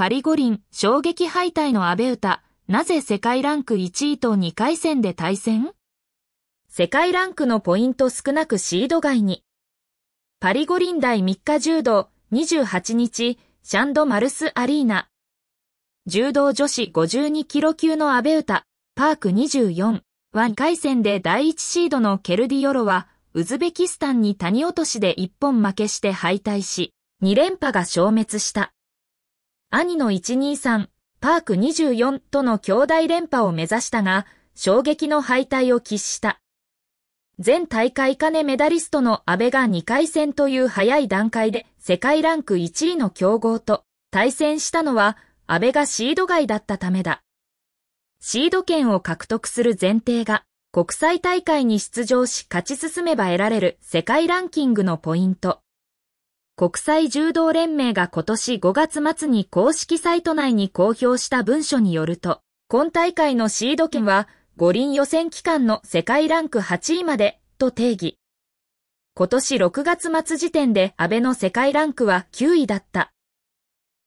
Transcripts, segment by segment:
パリ五輪衝撃敗退の安倍歌、なぜ世界ランク1位と2回戦で対戦世界ランクのポイント少なくシード外に。パリ五輪第3日柔道28日、シャンド・マルス・アリーナ。柔道女子52キロ級の安倍歌、パーク24は2回戦で第1シードのケルディヨロは、ウズベキスタンに谷落としで1本負けして敗退し、2連覇が消滅した。兄の123、パーク24との兄弟連覇を目指したが、衝撃の敗退を喫した。前大会金メダリストの安倍が2回戦という早い段階で世界ランク1位の強豪と対戦したのは安倍がシード外だったためだ。シード権を獲得する前提が国際大会に出場し勝ち進めば得られる世界ランキングのポイント。国際柔道連盟が今年5月末に公式サイト内に公表した文書によると、今大会のシード権は五輪予選期間の世界ランク8位までと定義。今年6月末時点で安倍の世界ランクは9位だった。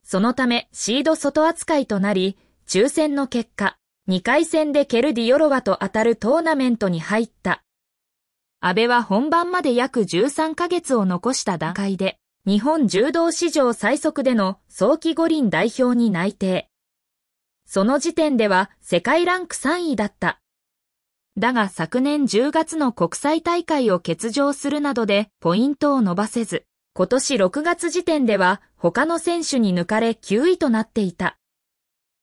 そのためシード外扱いとなり、抽選の結果、2回戦でケルディヨロワと当たるトーナメントに入った。安倍は本番まで約13ヶ月を残した段階で、日本柔道史上最速での早期五輪代表に内定。その時点では世界ランク3位だった。だが昨年10月の国際大会を欠場するなどでポイントを伸ばせず、今年6月時点では他の選手に抜かれ9位となっていた。